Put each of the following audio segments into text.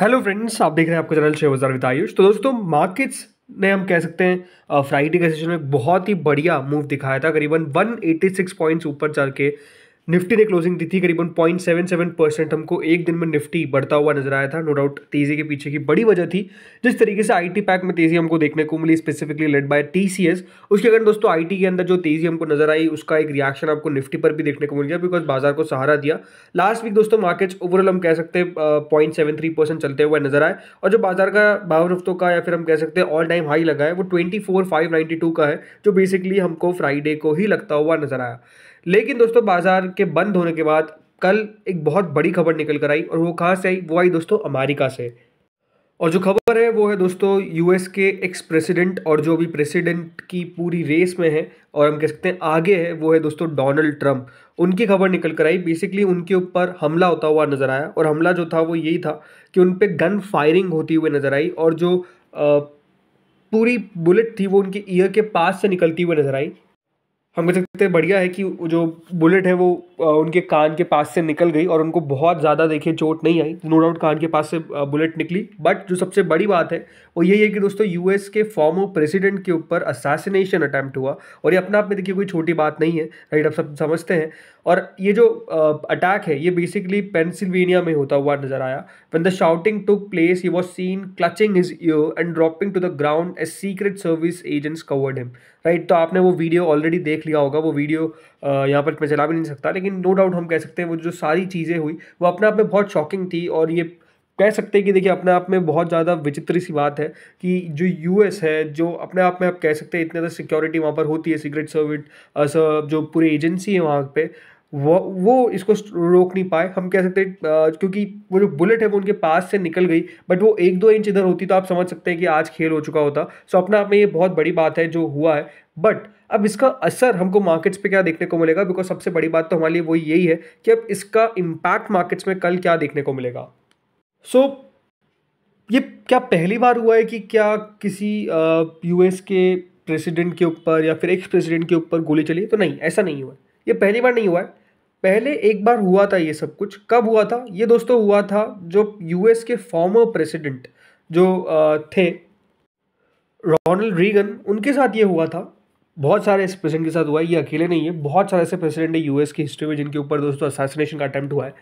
Hello friends आप देख रहे हैं आपको चैनल शेयर बाजार विद आयुष तो दोस्तों मार्केट्स ने हम कह सकते हैं फ्राइडे के सेशन में बहुत ही बढ़िया मूव दिखाया था करीबन 186 पॉइंट्स ऊपर चल के निफ्टी ने क्लोजिंग दी थी करीबन पॉइंट सेवन सेवन परसेंट हमको एक दिन में निफ्टी बढ़ता हुआ नजर आया था नो डाउट तेजी के पीछे की बड़ी वजह थी जिस तरीके से आईटी पैक में तेजी हमको देखने को मिली स्पेसिफिकली लेड बाय टीसीएस उसके कारण दोस्तों आईटी के अंदर जो तेजी हमको नजर आई उसका एक रिएक्शन आपको निफ्टी पर भी देखने को मिल गया बिकॉज बाजार को सहारा दिया लास्ट वीक दोस्तों मार्केट्स ओवरऑल हम कह सकते हैं पॉइंट सेवन थ्री परसेंट चलते हुए नजर आए और जो बाजार का बाहर रफ्तों का या फिर हम कह सकते हैं ऑल टाइम हाई लगा है वो twenty four five ninety two का है जो बेसिकली हमको फ्राइडे को ही लगता हुआ नजर आया लेकिन दोस्तों बाजार के बंद होने के बाद कल एक बहुत बड़ी खबर निकल कर आई और वो कहाँ से आई वो आई दोस्तों अमेरिका से और जो खबर है वो है दोस्तों यूएस के एक्स प्रेसिडेंट और जो अभी प्रेसिडेंट की पूरी रेस में है और हम कह सकते हैं आगे है वो है दोस्तों डोनाल्ड ट्रंप उनकी खबर निकल कर आई बेसिकली उनके ऊपर हमला होता हुआ नज़र आया और हमला जो था वो यही था कि उन पर गन फायरिंग होती हुई नज़र आई और जो आ, पूरी बुलेट थी वो उनके ईयर के पास से निकलती हुई नज़र आई हम कह सकते हैं बढ़िया है कि जो बुलेट है वो उनके कान के पास से निकल गई और उनको बहुत ज़्यादा देखिए चोट नहीं आई नो डाउट कान के पास से बुलेट निकली बट जो सबसे बड़ी बात है वो यही है कि दोस्तों यूएस के फॉर्मो प्रेसिडेंट के ऊपर असासिनेशन अटैम्प्ट हुआ और ये अपने आप में देखिए कोई छोटी बात नहीं है राइट आप सब समझते हैं और ये जो अटैक है ये बेसिकली पेंसिल्वेनिया में होता हुआ नजर आया when the shooting took place he was seen clutching his ear and dropping to the ground a secret service agents covered him right तो आपने वो वीडियो ऑलरेडी देख लिया होगा वो वीडियो यहाँ पर मैं चला भी नहीं सकता लेकिन नो डाउट हम कह सकते हैं वो जो सारी चीज़ें हुई वो अपने आप में बहुत शॉकिंग थी और ये कह सकते हैं कि देखिए अपने आप में बहुत ज़्यादा विचित्र सी बात है कि जो यूएस है जो अपने आप में आप कह सकते हैं इतने ज़्यादा सिक्योरिटी वहाँ पर होती है सीक्रेट सर्विस जो पूरी एजेंसी है वहाँ पे वो वो इसको रोक नहीं पाए हम कह सकते हैं क्योंकि वो जो बुलेट है वो उनके पास से निकल गई बट वो एक दो इंच इधर होती तो आप समझ सकते हैं कि आज खेल हो चुका होता सो अपने आप में ये बहुत बड़ी बात है जो हुआ है बट अब इसका असर हमको मार्केट्स पे क्या देखने को मिलेगा बिकॉज सबसे बड़ी बात तो हमारे लिए वो यही है कि अब इसका इम्पैक्ट मार्केट्स में कल क्या देखने को मिलेगा सो so, ये क्या पहली बार हुआ है कि क्या किसी यूएस के प्रेसिडेंट के ऊपर या फिर एक्स प्रेसिडेंट के ऊपर गोली चली तो नहीं ऐसा नहीं हुआ ये पहली बार नहीं हुआ है पहले एक बार हुआ था ये सब कुछ कब हुआ था ये दोस्तों हुआ था जो यूएस के फॉर्मर प्रेसिडेंट जो थे रोनल्ड रीगन उनके साथ ये हुआ था बहुत सारे ऐसे प्रेसिडेंट के साथ हुआ है ये अकेले नहीं है बहुत सारे ऐसे प्रेसिडेंट है यूएस की हिस्ट्री में जिनके ऊपर दोस्तों असासिनेशन का अटैम्प्ट हुआ है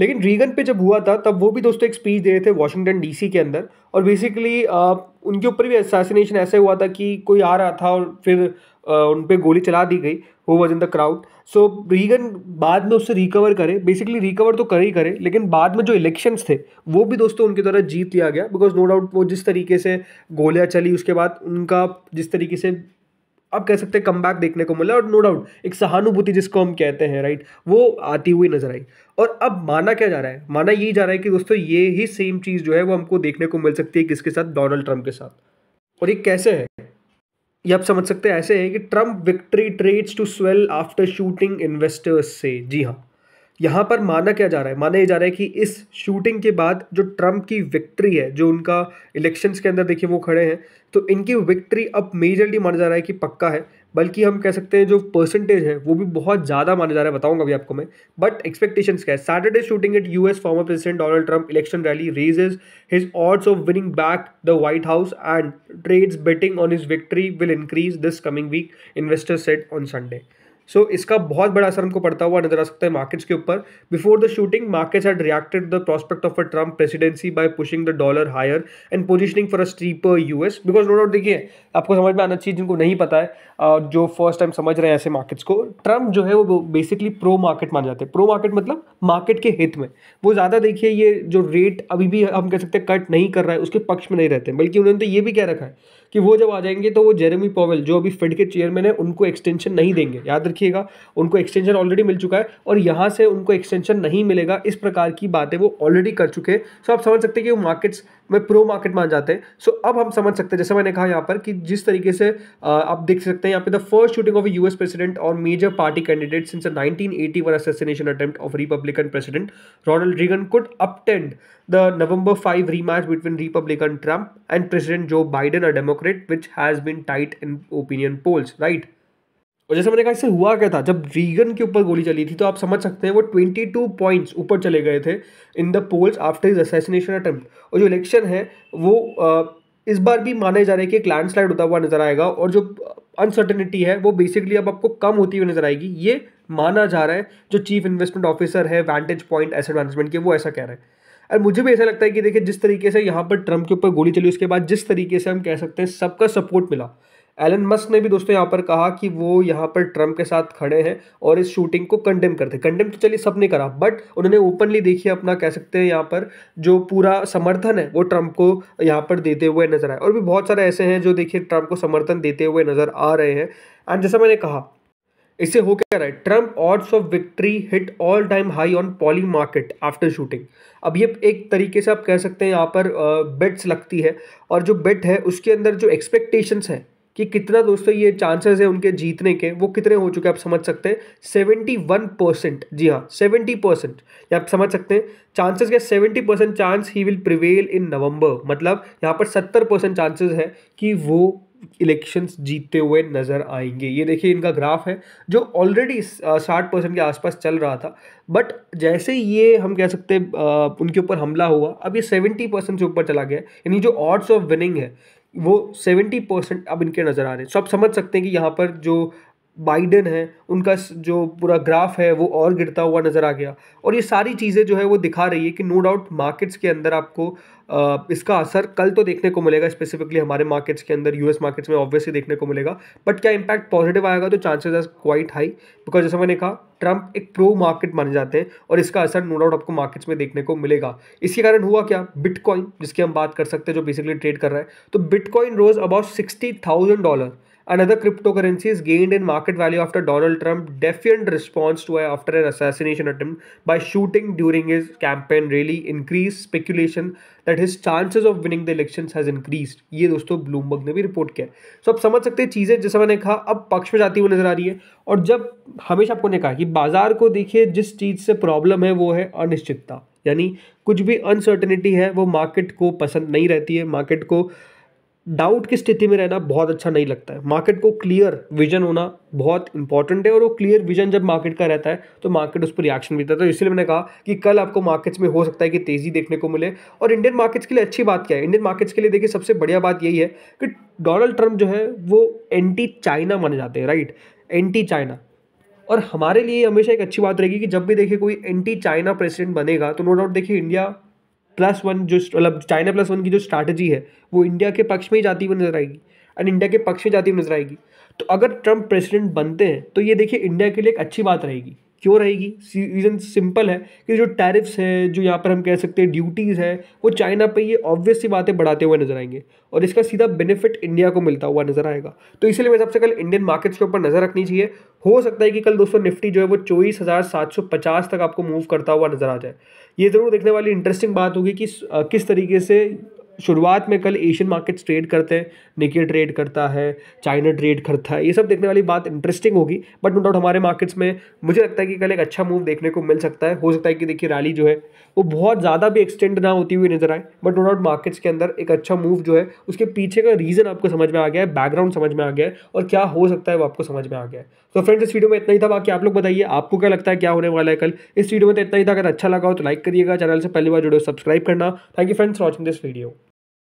लेकिन रीगन पे जब हुआ था तब वो भी दोस्तों एक स्पीच दे रहे थे वाशिंगटन डीसी के अंदर और बेसिकली उनके ऊपर भी असासिनेशन ऐसे हुआ था कि कोई आ रहा था और फिर उन पर गोली चला दी गई वो was in the crowd so Reagan बाद में उससे रिकवर करे बेसिकली रिकवर तो करे ही करे लेकिन बाद में जो इलेक्शंस थे वो भी दोस्तों उनके द्वारा जीत लिया गया बिकॉज नो डाउट वो जिस तरीके से गोलियाँ चली उसके बाद उनका जिस तरीके से आप कह सकते हैं कम देखने को मिला और नो डाउट एक सहानुभूति जिसको हम कहते हैं राइट वो आती हुई नजर आई और अब माना क्या जा रहा है माना यही जा रहा है कि दोस्तों ये ही सेम चीज़ जो है वो हमको देखने को मिल सकती है किसके साथ डोनाल्ड ट्रंप के साथ और ये कैसे है ये आप समझ सकते हैं ऐसे है कि Trump victory trades to swell after shooting investors से जी हाँ यहाँ पर माना क्या जा रहा है माना ये जा रहा है कि इस शूटिंग के बाद जो ट्रंप की विक्ट्री है जो उनका इलेक्शंस के अंदर देखिए वो खड़े हैं तो इनकी विक्ट्री अब मेजरली माना जा रहा है कि पक्का है बल्कि हम कह सकते हैं जो परसेंटेज है वो भी बहुत ज़्यादा माना जा रहा है बताऊंगा अभी आपको मैं बट एक्सपेक्टेशन क्या है Saturday shooting at as former president Donald Trump election rally raises his odds of winning back the White House and trades betting on his victory will increase this coming week investor set on Sunday so so, इसका बहुत बड़ा असर हमको पड़ता हुआ नजर आ सकता है मार्केट्स के ऊपर before the shooting markets had reacted the prospect of a Trump presidency by pushing the dollar higher and positioning for a steeper US because no doubt देखिए आपको समझ में आना चाहिए जिनको नहीं पता है जो फर्स्ट टाइम समझ रहे हैं ऐसे मार्केट्स को ट्रम्प जो है वो बेसिकली प्रो मार्केट मान जाते हैं प्रो मार्केट मतलब मार्केट के हित में वो ज़्यादा देखिए ये जो रेट अभी भी हम कह सकते हैं कट नहीं कर रहा है उसके पक्ष में नहीं रहते बल्कि उन्होंने तो ये भी कह रखा है कि वो जब आ जाएंगे तो वो जेरेमी पॉवेल जो अभी फेड के चेयरमैन है उनको एक्सटेंशन नहीं देंगे याद रखिएगा उनको एक्सटेंशन ऑलरेडी मिल चुका है और यहाँ से उनको एक्सटेंशन नहीं मिलेगा इस प्रकार की बातें वो ऑलरेडी कर चुके हैं सो तो आप समझ सकते हैं कि वो मार्केट्स में प्रो मार्केट मान जाते हैं सो अब हम समझ सकते हैं जैसे मैंने कहा यहाँ पर कि जिस तरीके से आप देख सकते हैं यहाँ पे the first shooting of US president और major party candidate since nineteen eighty one assassination attempt of Republican president Ronald Reagan could upend the November five 5 rematch between Republican Trump and President Joe Biden, a Democrat, which has been tight in opinion polls, right? और जैसे मैंने कहा इससे हुआ क्या था जब Regan के ऊपर गोली चली थी तो आप समझ सकते हैं वो टू पॉइंट्स ऊपर चले गए थे in the polls after his assassination attempt और जो इलेक्शन है वो इस बार भी माने जा रहे हैं कि एक लैंडस्लाइड होता हुआ नजर आएगा और जो अनसर्टेनिटी है वो बेसिकली अब आपको कम होती हुई नजर आएगी ये माना जा रहा है जो चीफ इन्वेस्टमेंट ऑफिसर है वैंटेज पॉइंट एसेट मैनेजमेंट के वो ऐसा कह रहे हैं और मुझे भी ऐसा लगता है कि देखिए जिस तरीके से यहाँ पर ट्रंप के ऊपर गोली चली उसके बाद जिस तरीके से हम कह सकते हैं सबका सपोर्ट मिला एलन मस्क ने भी दोस्तों यहाँ पर कहा कि वो यहाँ पर ट्रम्प के साथ खड़े हैं और इस शूटिंग को कंडेम करते कंडेम तो चलिए सब ने करा बट उन्होंने ओपनली देखिए अपना कह सकते हैं यहाँ पर जो पूरा समर्थन है वो ट्रम्प को यहाँ पर देते हुए नजर आए और भी बहुत सारे ऐसे हैं जो देखिए ट्रम्प को समर्थन देते हुए नजर आ रहे हैं एंड जैसा मैंने कहा इससे हो क्या रहा है Trump odds of victory hit all time high on Polymarket after shooting अब ये एक तरीके से आप कह सकते हैं यहाँ पर बेट्स लगती है और जो बेट है उसके अंदर जो एक्सपेक्टेशंस है कि कितना दोस्तों ये चांसेस है उनके जीतने के वो कितने हो चुके हैं आप समझ सकते हैं सेवेंटी वन परसेंट जी हाँ सेवेंटी परसेंट या आप समझ सकते हैं चांसेस के seventy percent chance he will prevail in November मतलब यहाँ पर सत्तर परसेंट चांसेस है कि वो इलेक्शंस जीतते हुए नज़र आएंगे ये देखिए इनका ग्राफ है जो ऑलरेडी साठ परसेंट के आसपास चल रहा था बट जैसे ये हम कह सकते हैं उनके ऊपर हमला हुआ अब ये सेवेंटी परसेंट से ऊपर चला गया यानी जो ऑड्स ऑफ विनिंग है वो सेवेंटी परसेंट अब इनके नज़र आ रहे हैं सो आप समझ सकते हैं कि यहाँ पर जो बाइडन है उनका जो पूरा ग्राफ है वो और गिरता हुआ नज़र आ गया और ये सारी चीज़ें जो है वो दिखा रही है कि नो डाउट मार्केट्स के अंदर आपको इसका असर कल तो देखने को मिलेगा स्पेसिफिकली हमारे मार्केट्स के अंदर यूएस मार्केट्स में ऑब्वियसली देखने को मिलेगा बट क्या इंपैक्ट पॉजिटिव आएगा तो chances are quite high because जैसे मैंने कहा ट्रंप एक प्रो मार्केट माने जाते हैं और इसका असर नो डाउट आपको मार्केट्स में देखने को मिलेगा इसके कारण हुआ क्या बिटकॉइन जिसकी हम बात कर सकते हैं जो बेसिकली ट्रेड कर रहा है तो bitcoin rose about sixty thousand dollar Another cryptocurrency is gained in market value after Donald Trump defiant response to after an assassination attempt by shooting during his campaign rally increased speculation that his chances of winning the elections has increased. ये दोस्तों bloomberg ने भी report किया सो so, आप समझ सकते हैं चीज़ें जैसे मैंने कहा अब पक्ष में जाती हुई नजर आ रही है और जब हमेशा आपको ने कहा कि बाजार को देखिए जिस चीज़ से प्रॉब्लम है वो है अनिश्चितता यानी कुछ भी अनसर्टनिटी है वो मार्केट को पसंद नहीं रहती है मार्केट को डाउट की स्थिति में रहना बहुत अच्छा नहीं लगता है मार्केट को क्लियर विजन होना बहुत इंपॉर्टेंट है और वो क्लियर विजन जब मार्केट का रहता है तो मार्केट उस पर रिएक्शन भी देता है तो इसलिए मैंने कहा कि कल आपको मार्केट्स में हो सकता है कि तेज़ी देखने को मिले और इंडियन मार्केट्स के लिए अच्छी बात क्या है इंडियन मार्केट्स के लिए देखिए सबसे बढ़िया बात यही है कि डोनाल्ड ट्रंप जो है वो एंटी चाइना माने जाते हैं राइट एंटी चाइना और हमारे लिए हमेशा एक अच्छी बात रहेगी कि जब भी देखिए कोई एंटी चाइना प्रेसिडेंट बनेगा तो नो डाउट देखिए इंडिया प्लस वन जो मतलब चाइना प्लस वन की जो स्ट्रैटेजी है वो इंडिया के पक्ष में ही जाती हुई नजर आएगी एंड इंडिया के पक्ष में जाती हुई नजर आएगी तो अगर ट्रंप प्रेसिडेंट बनते हैं तो ये देखिए इंडिया के लिए एक अच्छी बात रहेगी क्यों रहेगी रीज़न सिंपल है कि जो टैरिफ्स है जो यहाँ पर हम कह सकते हैं ड्यूटीज़ है वो चाइना पे ये ऑब्वियस सी बातें बढ़ाते हुए नजर आएंगे और इसका सीधा बेनिफिट इंडिया को मिलता हुआ नजर आएगा तो इसलिए मैं सबसे कल इंडियन मार्केट्स के ऊपर नज़र रखनी चाहिए हो सकता है कि कल दोस्तों निफ्टी जो है वो चौबीस हज़ार सात सौ पचास तक आपको मूव करता हुआ नजर आ जाए ये ज़रूर देखने वाली इंटरेस्टिंग बात होगी कि किस तरीके से शुरुआत में कल एशियन मार्केट्स ट्रेड करते हैं निके ट्रेड करता है चाइना ट्रेड करता है ये सब देखने वाली बात इंटरेस्टिंग होगी बट नो डाउट हमारे मार्केट्स में मुझे लगता है कि कल एक अच्छा मूव देखने को मिल सकता है हो सकता है कि देखिए रैली जो है वो बहुत ज़्यादा भी एक्सटेंड ना होती हुई नजर आए बट नो डाउट मार्केट्स के अंदर एक अच्छा मूव जो है उसके पीछे का रीज़न आपको समझ में आ गया है बैकग्राउंड समझ में आ गया है और क्या हो सकता है वो आपको समझ में आ गया है तो फ्रेंड्स इस वीडियो में इतना ही था बाकी आप लोग बताइए आपको क्या लगता है क्या होने वाला है कल इस वीडियो में तो इतना ही था अगर अच्छा लगा हो तो लाइक करिएगा चैनल से पहली बार जुड़े सब्सक्राइब करना thank you friends watching this video